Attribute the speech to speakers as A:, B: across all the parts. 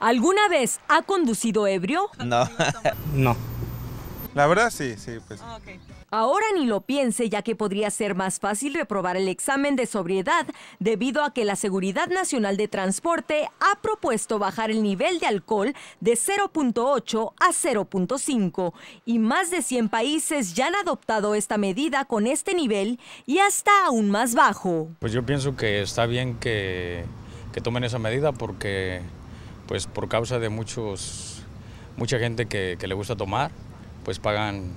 A: ¿Alguna vez ha conducido ebrio?
B: No. no. La verdad sí, sí, pues. Ah,
A: Ahora ni lo piense, ya que podría ser más fácil reprobar el examen de sobriedad debido a que la Seguridad Nacional de Transporte ha propuesto bajar el nivel de alcohol de 0.8 a 0.5 y más de 100 países ya han adoptado esta medida con este nivel y hasta aún más bajo.
C: Pues yo pienso que está bien que, que tomen esa medida porque pues por causa de muchos, mucha gente que, le gusta tomar, pues pagan,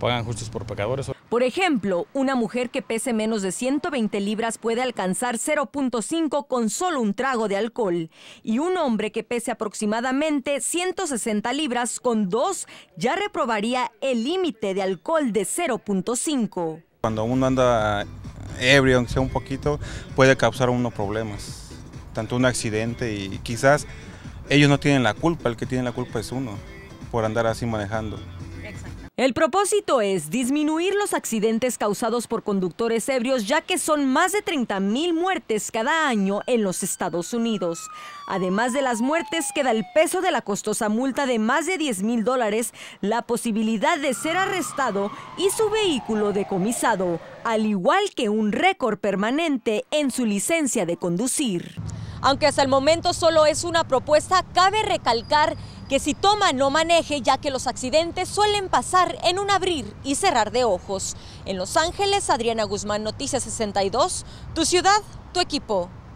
C: pagan justos por pecadores.
A: Por ejemplo, una mujer que pese menos de 120 libras puede alcanzar 0.5 con solo un trago de alcohol y un hombre que pese aproximadamente 160 libras con dos ya reprobaría el límite de alcohol de 0.5.
B: Cuando uno anda ebrio, aunque sea un poquito, puede causar unos problemas tanto un accidente y quizás ellos no tienen la culpa, el que tiene la culpa es uno por andar así manejando.
A: El propósito es disminuir los accidentes causados por conductores ebrios, ya que son más de 30 mil muertes cada año en los Estados Unidos. Además de las muertes, queda el peso de la costosa multa de más de 10 mil dólares, la posibilidad de ser arrestado y su vehículo decomisado, al igual que un récord permanente en su licencia de conducir. Aunque hasta el momento solo es una propuesta, cabe recalcar que si toma no maneje, ya que los accidentes suelen pasar en un abrir y cerrar de ojos. En Los Ángeles, Adriana Guzmán, Noticias 62, tu ciudad, tu equipo.